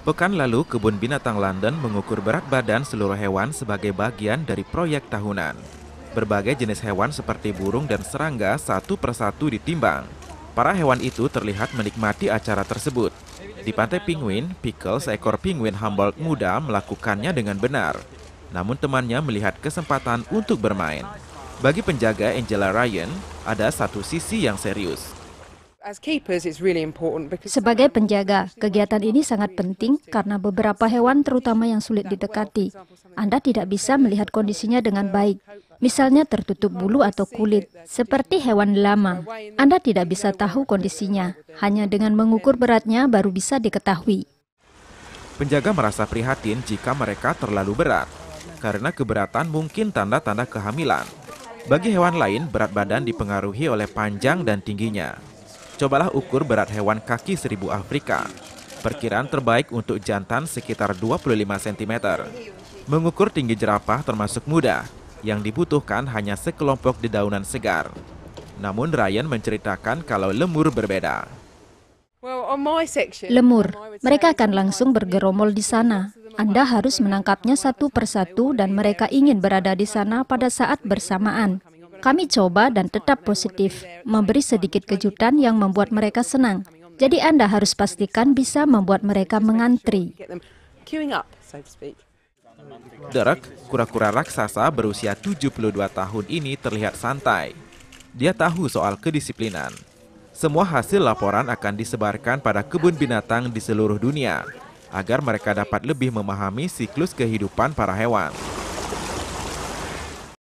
Pekan lalu, Kebun Binatang London mengukur berat badan seluruh hewan sebagai bagian dari proyek tahunan. Berbagai jenis hewan seperti burung dan serangga satu persatu ditimbang. Para hewan itu terlihat menikmati acara tersebut. Di Pantai Penguin, Pickle seekor penguin Humboldt muda melakukannya dengan benar. Namun temannya melihat kesempatan untuk bermain. Bagi penjaga Angela Ryan, ada satu sisi yang serius. Sebagai penjaga, kegiatan ini sangat penting karena beberapa hewan terutama yang sulit didekati. Anda tidak bisa melihat kondisinya dengan baik, misalnya tertutup bulu atau kulit, seperti hewan lama. Anda tidak bisa tahu kondisinya, hanya dengan mengukur beratnya baru bisa diketahui. Penjaga merasa prihatin jika mereka terlalu berat, karena keberatan mungkin tanda-tanda kehamilan. Bagi hewan lain, berat badan dipengaruhi oleh panjang dan tingginya cobalah ukur berat hewan kaki seribu Afrika. Perkiraan terbaik untuk jantan sekitar 25 cm. Mengukur tinggi jerapah termasuk mudah, yang dibutuhkan hanya sekelompok dedaunan segar. Namun Ryan menceritakan kalau lemur berbeda. Lemur, mereka akan langsung bergerombol di sana. Anda harus menangkapnya satu persatu dan mereka ingin berada di sana pada saat bersamaan. Kami coba dan tetap positif, memberi sedikit kejutan yang membuat mereka senang. Jadi Anda harus pastikan bisa membuat mereka mengantri. Derek, kura-kura raksasa berusia 72 tahun ini terlihat santai. Dia tahu soal kedisiplinan. Semua hasil laporan akan disebarkan pada kebun binatang di seluruh dunia agar mereka dapat lebih memahami siklus kehidupan para hewan.